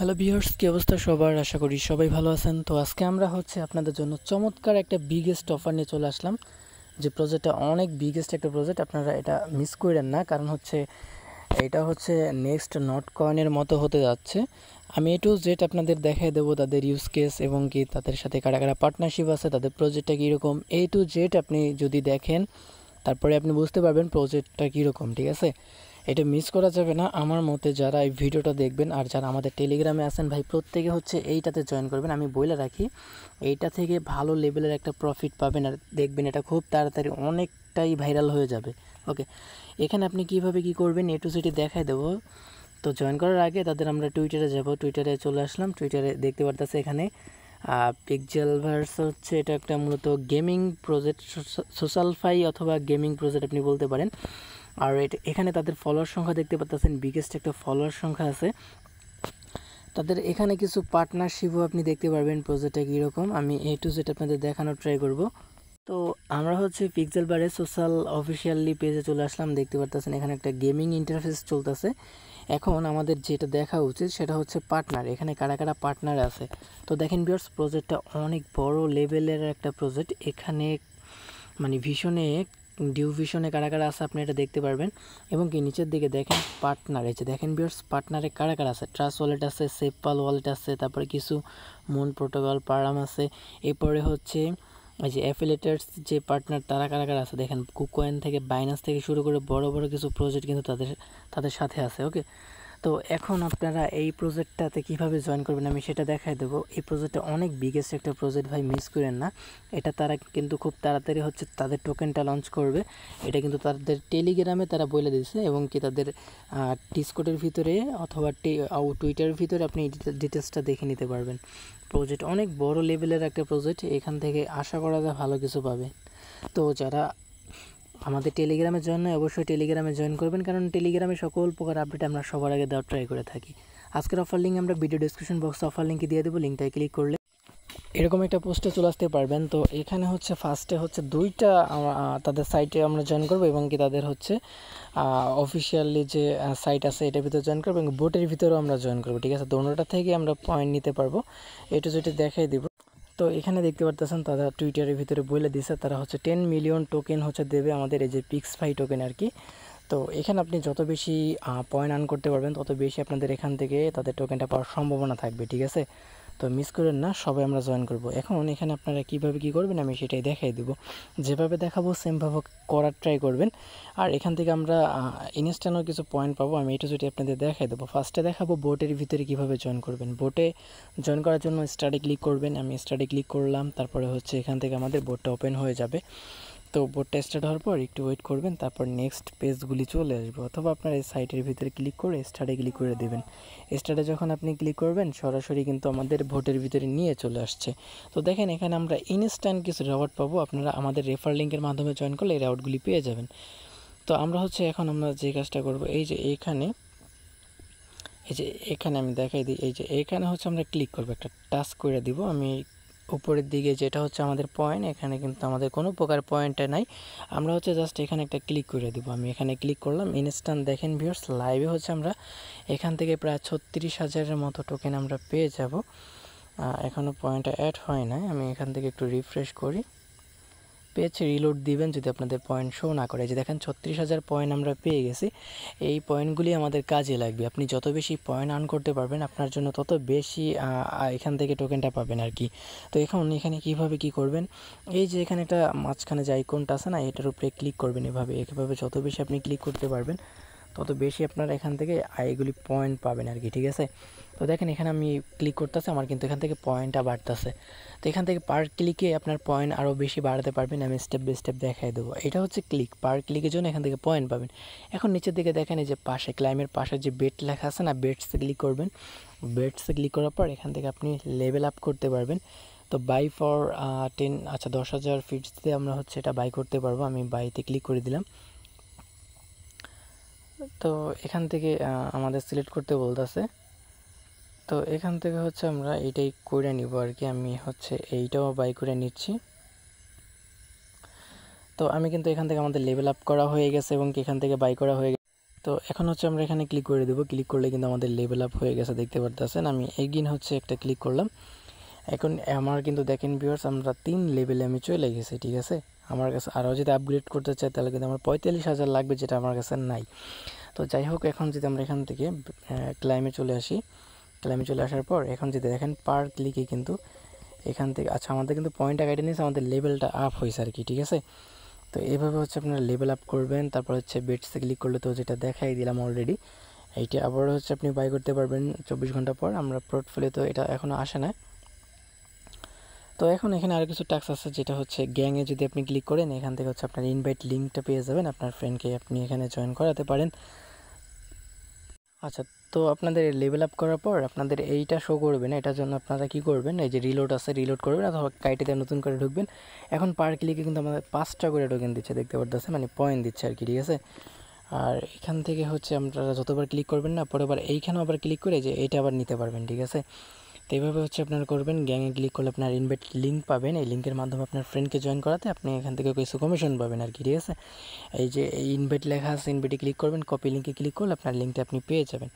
hello বিহার্স কী অবস্থা সবার আশা করি সবাই ভালো আছেন তো আজকে আমরা হচ্ছে আপনাদের জন্য চমৎকার একটা বিগেস্ট অফার নিয়ে চলে আসলাম যে প্রজেক্টটা অনেক বিগেস্ট একটা প্রজেক্ট আপনারা এটা মিস করেন না কারণ হচ্ছে এটা হচ্ছে নেক্সট নট কয়েনের মতো হতে যাচ্ছে আমি এটু জেট আপনাদের দেখাই দেবো তাদের ইউজ কেস এবং কি তাদের সাথে কারা কারা পার্টনারশিপ আছে তাদের প্রজেক্টটা কীরকম এ টু জেট আপনি যদি দেখেন তারপরে আপনি বুঝতে পারবেন প্রজেক্টটা কীরকম ঠিক আছে এটা মিস করা যাবে না আমার মতে যারা এই ভিডিওটা দেখবেন আর যারা আমাদের টেলিগ্রামে আসেন ভাই প্রত্যেকে হচ্ছে এইটাতে জয়েন করবেন আমি বলে রাখি এইটা থেকে ভালো লেভেলের একটা প্রফিট পাবেন আর দেখবেন এটা খুব তাড়াতাড়ি অনেকটাই ভাইরাল হয়ে যাবে ওকে এখানে আপনি কিভাবে কি করবেন এ টু সিটি দেখায় দেবো তো জয়েন করার আগে তাদের আমরা টুইটারে যাব টুইটারে চলে আসলাম টুইটারে দেখতে পারতেছে এখানে পিকজেল ভার্স হচ্ছে এটা একটা মূলত গেমিং প্রজেক্ট সোশ্যাল ফাই অথবা গেমিং প্রজেক্ট আপনি বলতে পারেন আর এটা এখানে তাদের ফলোয়ার সংখ্যা দেখতে পাচ্ছেন বিগেস্ট একটা ফলোয়ার সংখ্যা আছে তাদের এখানে কিছু পার্টনারশিপও আপনি দেখতে পারবেন প্রজেক্টটা কীরকম আমি এ টু জেড আপনাদের দেখানোর ট্রাই করব তো আমরা হচ্ছে পিক্সেল বারে সোশ্যাল অফিসিয়ালি পেজে চলে আসলাম দেখতে পারতেছেন এখানে একটা গেমিং ইন্টারফেস চলতেছে এখন আমাদের যেটা দেখা উচিত সেটা হচ্ছে পার্টনার এখানে কারা কারা পার্টনার আছে তো দেখেন বিয়ার্স প্রজেক্টটা অনেক বড় লেভেলের একটা প্রজেক্ট এখানে মানে ভীষণে ডিউভিশনে কারা কারা আছে আপনি এটা দেখতে পারবেন এবং কি নিচের দিকে দেখেন পার্টনার যে দেখেন বিয়ার্স পার্টনারে কারা কারা আছে ট্রাস্ট ওয়ালেট আছে সেপাল ওয়ালেট আছে তারপরে কিছু মন প্রোটোকল পারাম আছে এরপরে হচ্ছে এই যে অ্যাফিলেটার্স যে পার্টনার তারা কারা কারা আছে দেখেন কুকয়েন থেকে বাইনাস থেকে শুরু করে বড় বড় কিছু প্রজেক্ট কিন্তু তাদের তাদের সাথে আছে ওকে তো এখন আপনারা এই প্রজেক্টটাতে কিভাবে জয়েন করবেন আমি সেটা দেখাই দেবো এই প্রজেক্টটা অনেক বিগেস্ট একটা প্রজেক্ট ভাই মিস করেন না এটা তারা কিন্তু খুব তাড়াতাড়ি হচ্ছে তাদের টোকেনটা লঞ্চ করবে এটা কিন্তু তাদের টেলিগ্রামে তারা বলে দিয়েছে এবং কি তাদের ডিসকোটের ভিতরে অথবা টুইটারের ভিতরে আপনি ডিটেলসটা দেখে নিতে পারবেন প্রজেক্ট অনেক বড় লেভেলের একটা প্রজেক্ট এখান থেকে আশা করা যায় ভালো কিছু পাবেন তো যারা আমাদের টেলিগ্রামে জয়েন নয় অবশ্যই টেলিগ্রামে জয়েন করবেন কারণ টেলিগ্রামে সকল প্রকার আপডেট আমরা সবার আগে দেওয়ার ট্রাই করে থাকি আজকের অফার লিঙ্ক আমরা ভিডিও ডিসক্রিপশন বক্সে অফার লিঙ্কে দিয়ে দেবো লিঙ্কটায় ক্লিক করলে এরকম একটা পোস্টে চলে আসতে পারবেন তো এখানে হচ্ছে ফার্স্টে হচ্ছে দুইটা তাদের সাইটে আমরা জয়েন করবো এবং কি তাদের হচ্ছে অফিসিয়ালি যে সাইট আছে এটার ভিতরে জয়েন করবো এবং বোটের ভিতরেও আমরা জয়েন করবো ঠিক আছে দোনোটা থেকে আমরা পয়েন্ট নিতে পারবো এটা যেটা দেখাই দিব তো এখানে দেখতে পারতেছেন তারা টুইটারের ভিতরে বলে দিয়েছে তারা হচ্ছে টেন মিলিয়ন টোকেন হচ্ছে দেবে আমাদের এই যে পিক্স ফাই টোকেন আর কি তো এখানে আপনি যত বেশি পয়েন্ট আর্ন করতে পারবেন তত বেশি আপনাদের এখান থেকে তাদের টোকেনটা পাওয়ার সম্ভাবনা থাকবে ঠিক আছে তো মিস করেন না সবাই আমরা জয়েন করব এখন এখানে আপনারা কিভাবে কি করবেন আমি সেটাই দেখাই দেবো যেভাবে দেখাবো সেমভাবে করার ট্রাই করবেন আর এখান থেকে আমরা ইনস্টানও কিছু পয়েন্ট পাবো আমি এটা যদি আপনাদের দেখাই দেবো ফার্স্টে দেখাবো বোটের ভিতরে কিভাবে জয়েন করবেন বোটে জয়েন করার জন্য স্টাডি ক্লিক করবেন আমি স্টাডি ক্লিক করলাম তারপরে হচ্ছে এখান থেকে আমাদের বোটটা ওপেন হয়ে যাবে তো বোর্ড টেস্টেড হওয়ার পর একটু ওয়েট করবেন তারপর নেক্সট পেজগুলি চলে আসবে অথবা আপনার এই সাইটের ভিতরে ক্লিক করে স্টারে ক্লিক করে দেবেন স্টারে যখন আপনি ক্লিক করবেন সরাসরি কিন্তু আমাদের ভোটের ভিতরে নিয়ে চলে আসছে তো দেখেন এখানে আমরা ইনস্ট্যান্ট কিছু রেওয়ার্ড পাবো আপনারা আমাদের রেফার লিঙ্কের মাধ্যমে জয়েন করলে এই রেওয়ার্ডগুলি পেয়ে যাবেন তো আমরা হচ্ছে এখন আমরা যে কাজটা করব এই যে এখানে এই যে এখানে আমি দেখাই দিই এই যে এখানে হচ্ছে আমরা ক্লিক করবো একটা টাচ করে দিব আমি উপরের দিকে যেটা হচ্ছে আমাদের পয়েন্ট এখানে কিন্তু আমাদের কোনো প্রকার পয়েন্টটা নাই আমরা হচ্ছে জাস্ট এখানে একটা ক্লিক করে দিব আমি এখানে ক্লিক করলাম ইনস্ট্যান্ট দেখেন ভিউর্স লাইভে হচ্ছে আমরা এখান থেকে প্রায় ছত্রিশ হাজারের মতো টোকেন আমরা পেয়ে যাব এখনও পয়েন্টটা অ্যাড হয় নাই আমি এখান থেকে একটু রিফ্রেশ করি পেজ রিলোড দিবেন যদি আপনাদের পয়েন্ট শো না করে যে দেখেন ছত্রিশ হাজার পয়েন্ট আমরা পেয়ে গেছি এই পয়েন্টগুলি আমাদের কাজে লাগবে আপনি যত বেশি পয়েন্ট আর্ন করতে পারবেন আপনার জন্য তত বেশি এখান থেকে টোকেনটা পাবেন আর কি তো এখন এখানে কিভাবে কি করবেন এই যে এখানে একটা মাঝখানে যে আইকনটা আছে না এটার উপরে ক্লিক করবেন এভাবে এভাবে যত বেশি আপনি ক্লিক করতে পারবেন তত বেশি আপনারা এখান থেকে আইগুলি পয়েন্ট পাবেন আর কি ঠিক আছে তো দেখেন এখানে আমি ক্লিক করতেছে আমার কিন্তু এখান থেকে পয়েন্টটা বাড়তেছে তো এখান থেকে পার ক্লিকে আপনার পয়েন্ট আরও বেশি বাড়াতে পারবেন আমি স্টেপ বাই স্টেপ দেখাই দেবো এটা হচ্ছে ক্লিক পার ক্লিকের জন্য এখান থেকে পয়েন্ট পাবেন এখন নিচের দিকে দেখেন এই যে পাশে ক্লাইমের পাশে যে বেড লেখা আছে না বেডসে ক্লিক করবেন বেডসে ক্লিক করার পর এখান থেকে আপনি লেভেল আপ করতে পারবেন তো বাই ফর টেন আচ্ছা দশ হাজার ফিটসতে আমরা হচ্ছে এটা বাই করতে পারবো আমি বাইতে ক্লিক করে দিলাম তো এখান থেকে আমাদের সিলেক্ট করতে বলতেছে তো এখান থেকে হচ্ছে আমরা এটাই করে নিব আর কি আমি হচ্ছে এইটাও বাই করে নিচ্ছি তো আমি কিন্তু এখান থেকে আমাদের লেভেল আপ করা হয়ে গেছে এবং এখান থেকে বাই করা হয়ে গেছে তো এখন হচ্ছে আমরা এখানে ক্লিক করে দেবো ক্লিক করলে কিন্তু আমাদের লেভেল আপ হয়ে গেছে দেখতে পারতেছেন আমি এগিন হচ্ছে একটা ক্লিক করলাম এখন আমার কিন্তু দেখেন ভিউয়ার্স আমরা তিন লেভেলে আমি চলে গেছি ঠিক আছে আমার কাছে আরও যদি আপগ্রেড করতে চাই তাহলে কিন্তু আমার পঁয়তাল্লিশ হাজার লাগবে যেটা আমার কাছে নাই তো যাই হোক এখন যদি আমরা এখান থেকে ক্লাইমে চলে আসি ক্লাইমে চলে আসার পর এখন যদি দেখেন পার ক্লিকে কিন্তু এখান থেকে আচ্ছা আমাদের কিন্তু পয়েন্ট আগাইটে নিয়েছে আমাদের লেভেলটা আপ হয়েছে আর কি ঠিক আছে তো এইভাবে হচ্ছে আপনারা লেভেল আপ করবেন তারপর হচ্ছে বেডসে ক্লিক করলে তো যেটা দেখাই দিলাম অলরেডি এইটা আবার হচ্ছে আপনি বাই করতে পারবেন চব্বিশ ঘন্টা পর আমরা পোর্টফোলিও তো এটা এখনও আসে না তো এখন এখানে আরও কিছু টাস্ক আছে যেটা হচ্ছে গ্যাংয়ে যদি আপনি ক্লিক করেন এখান থেকে হচ্ছে আপনার ইনভাইট লিঙ্কটা পেয়ে যাবেন আপনার ফ্রেন্ডকে আপনি এখানে জয়েন করাতে পারেন আচ্ছা তো আপনাদের লেভেল আপ করার পর আপনাদের এইটা শো করবে না এটার জন্য আপনারা কি করবেন এই যে রিলোড আছে রিলোড করবেন অথবা কাইটিতে নতুন করে ঢুকবেন এখন পার ক্লিকে কিন্তু আমাদের পাঁচটা করে টোকেন দিচ্ছে দেখতে পারতেছে মানে পয়েন্ট দিচ্ছে আর কি ঠিক আছে আর এখান থেকে হচ্ছে আপনারা যতবার ক্লিক করবেন না পরেরবার এইখানেও আবার ক্লিক করে যে এটা আবার নিতে পারবেন ঠিক আছে তো এইভাবে হচ্ছে আপনারা করবেন গ্যাংয়ে ক্লিক করলে আপনার ইনভাইট লিঙ্ক পাবেন এই লিঙ্কের মাধ্যমে আপনার ফ্রেন্ডকে জয়েন করাতে আপনি এখান থেকে কিছু কমিশন পাবেন আর কি ঠিক আছে এই যে এই ইনভাইট লেখা আছে ইনভাইটে ক্লিক করবেন কপি লিঙ্কে ক্লিক করলে আপনার লিঙ্কটা আপনি পেয়ে যাবেন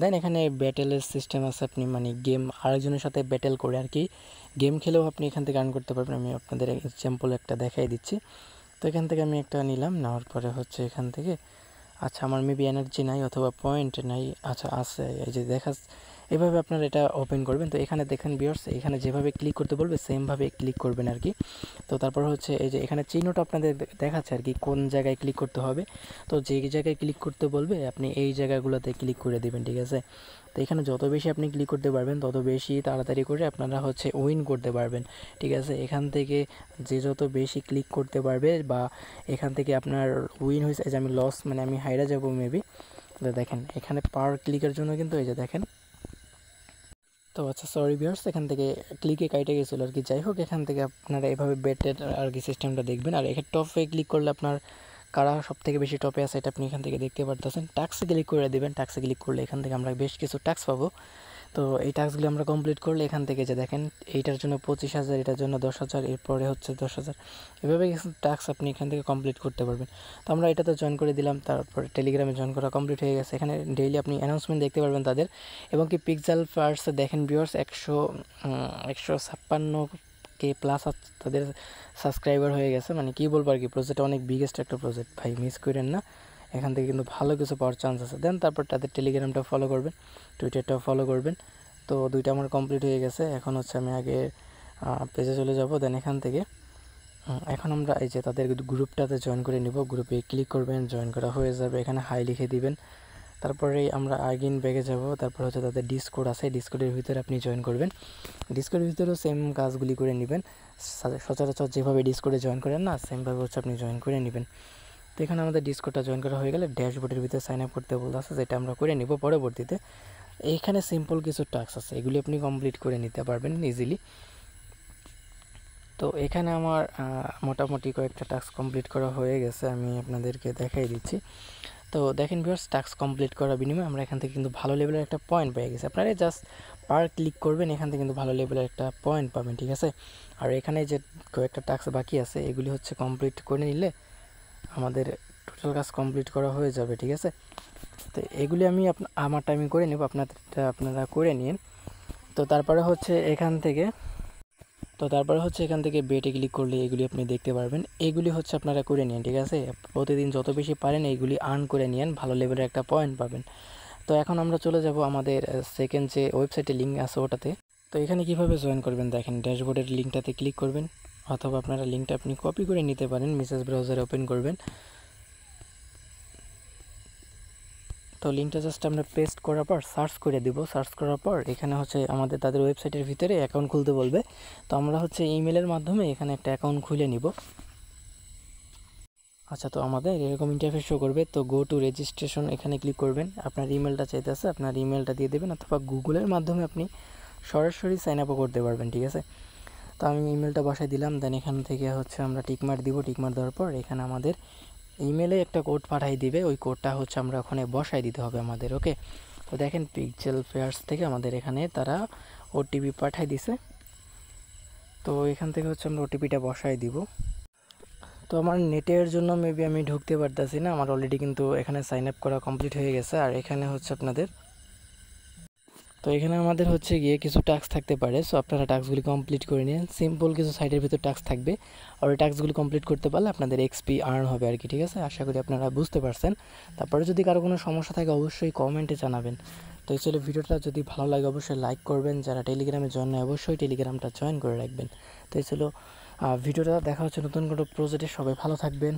দেন এখানে ব্যাটেলের সিস্টেম আছে আপনি মানে গেম আরেকজনের সাথে ব্যাটেল করে আর কি গেম খেলেও আপনি এখান থেকে আর্ন করতে পারবেন আমি আপনাদের এক্সাম্পল একটা দেখাই দিচ্ছি তো এখান থেকে আমি একটা নিলাম নেওয়ার পরে হচ্ছে এখান থেকে আচ্ছা আমার মেবি এনার্জি নাই অথবা পয়েন্ট নাই আচ্ছা আছে এই যে দেখা এভাবে আপনারা এটা ওপেন করবেন তো এখানে দেখেন বিয়ার্স এখানে যেভাবে ক্লিক করতে বলবে সেমভাবে ক্লিক করবেন আর কি তো তারপর হচ্ছে এই যে এখানে চিহ্নটা আপনাদের দেখাচ্ছে আর কি কোন জায়গায় ক্লিক করতে হবে তো যে জায়গায় ক্লিক করতে বলবে আপনি এই জায়গাগুলোতে ক্লিক করে দেবেন ঠিক আছে তো এখানে যত বেশি আপনি ক্লিক করতে পারবেন তত বেশি তাড়াতাড়ি করে আপনারা হচ্ছে উইন করতে পারবেন ঠিক আছে এখান থেকে যে যত বেশি ক্লিক করতে পারবে বা এখান থেকে আপনার উইন হয়েছে যে আমি লস মানে আমি হাইরা যাব মেবি তো দেখেন এখানে পাওয়ার ক্লিকের জন্য কিন্তু এই যে দেখেন তো আচ্ছা সরি বিয়ার্স এখান থেকে ক্লিকে কাইটে গেছিলো আর কি যাই হোক এখান থেকে আপনারা এভাবে বেটের আর কি সিস্টেমটা দেখবেন আর এখানে টপে ক্লিক করলে আপনার কারা সব থেকে বেশি টপে আছে এটা আপনি এখান থেকে দেখতে পারতেছেন ট্যাক্সে ক্লিক করে দেবেন ট্যাক্সে ক্লিক করলে এখান থেকে আমরা বেশ কিছু ট্যাক্স পাবো তো এই টাস্কগুলো আমরা কমপ্লিট করলে এখান থেকে যে দেখেন এইটার জন্য পঁচিশ হাজার এটার জন্য দশ হাজার এরপরে হচ্ছে দশ হাজার এভাবে কিছু টাস্ক আপনি এখান থেকে কমপ্লিট করতে পারবেন তো আমরা এটা তো জয়েন করে দিলাম তারপরে টেলিগ্রামে জয়েন করা কমপ্লিট হয়ে গেছে এখানে ডেইলি আপনি অ্যানাউন্সমেন্ট দেখতে পারবেন তাদের এবং কি পিকজাল ফার্স্ট দেখেন ভিউয়ার্স একশো একশো ছাপ্পান্ন কে প্লাস তাদের সাবস্ক্রাইবার হয়ে গেছে মানে কী বলবো আর কি প্রজেক্টটা অনেক বিগেস্ট একটা প্রজেক্ট ভাই মিস করেন না এখান থেকে কিন্তু ভালো কিছু পাওয়ার চান্স আছে দেন তারপর তাদের টেলিগ্রামটা ফলো করবেন টুইটারটাও ফলো করবেন তো দুইটা আমার কমপ্লিট হয়ে গেছে এখন হচ্ছে আমি আগে পেজে চলে যাব দেন এখান থেকে এখন আমরা এই যে তাদের গ্রুপটাতে জয়েন করে নিব গ্রুপে ক্লিক করবেন জয়েন করা হয়ে যাবে এখানে হাই লিখে দিবেন তারপরে আমরা আগিন ব্যাগে যাব তারপর হচ্ছে তাদের ডিসকোড আছে ডিসকোডের ভিতরে আপনি জয়েন করবেন ডিসকোডের ভিতরেও সেম কাজগুলি করে নেবেন সচরাচর যেভাবে ডিসকোডে জয়েন করেন না সেমভাবে হচ্ছে আপনি জয়েন করে নেবেন তো এখানে আমাদের ডিসকোডটা জয়েন করা হয়ে গেলে ড্যাশবোর্ডের ভিতরে সাইন আপ করতে বলতে আসে যেটা আমরা করে নিব পরবর্তীতে এইখানে সিম্পল কিছু টাস্ক আছে এগুলি আপনি কমপ্লিট করে নিতে পারবেন ইজিলি তো এখানে আমার মোটামুটি কয়েকটা টাস্ক কমপ্লিট করা হয়ে গেছে আমি আপনাদেরকে দেখাই দিচ্ছি তো দেখেন ভিউয়ার্স টাস্ক কমপ্লিট করার বিনিময়ে আমরা এখান থেকে কিন্তু ভালো লেভেলের একটা পয়েন্ট পেয়ে গেছি আপনারা জাস্ট পার ক্লিক করবেন এখান থেকে কিন্তু ভালো লেভেলের একটা পয়েন্ট পাবেন ঠিক আছে আর এখানে যে কয়েকটা টাস্ক বাকি আছে এগুলি হচ্ছে কমপ্লিট করে নিলে আমাদের টোটাল কাজ কমপ্লিট করা হয়ে যাবে ঠিক আছে তো এগুলি আমি আমার টাইমে করে নেব আপনাদেরটা আপনারা করে নিন তো তারপরে হচ্ছে এখান থেকে তো তারপরে হচ্ছে এখান থেকে বেটে ক্লিক করলে এগুলি আপনি দেখতে পারবেন এগুলি হচ্ছে আপনারা করে নিন ঠিক আছে প্রতিদিন যত বেশি পারেন এইগুলি আর্ন করে নিন ভালো লেভেলের একটা পয়েন্ট পাবেন তো এখন আমরা চলে যাব আমাদের সেকেন্ড যে ওয়েবসাইটে লিঙ্ক আছে ওটাতে তো এখানে কিভাবে জয়েন করবেন দেখেন ড্যাশবোর্ডের লিঙ্কটাতে ক্লিক করবেন অথবা আপনারা লিঙ্কটা আপনি কপি করে নিতে পারেন মিসেস ব্রাউজারে ওপেন করবেন তো লিঙ্কটা জাস্ট আমরা পেস্ট করার পর সার্চ করে দিব সার্চ করার পর এখানে হচ্ছে আমাদের তাদের ওয়েবসাইটের ভিতরে অ্যাকাউন্ট খুলতে বলবে তো আমরা হচ্ছে ইমেলের মাধ্যমে এখানে একটা অ্যাকাউন্ট খুলে নিব আচ্ছা তো আমাদের এরকম ইন্টারফেস শো করবে তো গো টু রেজিস্ট্রেশন এখানে ক্লিক করবেন আপনার ইমেলটা চাইতে আছে আপনার ইমেলটা দিয়ে দেবেন অথবা গুগলের মাধ্যমে আপনি সরাসরি সাইন আপও করতে পারবেন ঠিক আছে তো আমি ইমেলটা বাসায় দিলাম দেন এখান থেকে হচ্ছে আমরা টিকমার দিব টিকমার দেওয়ার পর এখানে আমাদের ইমেলে একটা কোড পাঠাই দিবে ওই কোডটা হচ্ছে আমরা ওখানে বসাই দিতে হবে আমাদের ওকে তো দেখেন পিকচেল ফেয়ার্স থেকে আমাদের এখানে তারা ওটিপি পাঠাই দিছে তো এখান থেকে হচ্ছে আমরা ওটিপিটা বসায় দিব তো আমার নেটের জন্য মেবি আমি ঢুকতে পারতেছি না আমার অলরেডি কিন্তু এখানে সাইন আপ করা কমপ্লিট হয়ে গেছে আর এখানে হচ্ছে আপনাদের তো এখানে আমাদের হচ্ছে গিয়ে কিছু টাস্ক থাকতে পারে সো আপনারা টাস্কগুলি কমপ্লিট করে নিন সিম্পল কিছু সাইটের ভিতর টাস্ক থাকবে আর ওই টাস্কগুলি কমপ্লিট করতে পারলে আপনাদের এক্সপি আর্ন হবে আর কি ঠিক আছে আশা করি আপনারা বুঝতে পারছেন তারপরে যদি কারো কোনো সমস্যা থাকে অবশ্যই কমেন্টে জানাবেন তো এই ছিল ভিডিওটা যদি ভালো লাগে অবশ্যই লাইক করবেন যারা টেলিগ্রামে জয়েন নয় অবশ্যই টেলিগ্রামটা জয়েন করে রাখবেন তো এই ছিল ভিডিওটা দেখা হচ্ছে নতুন কোনো প্রজেক্টে সবাই ভালো থাকবেন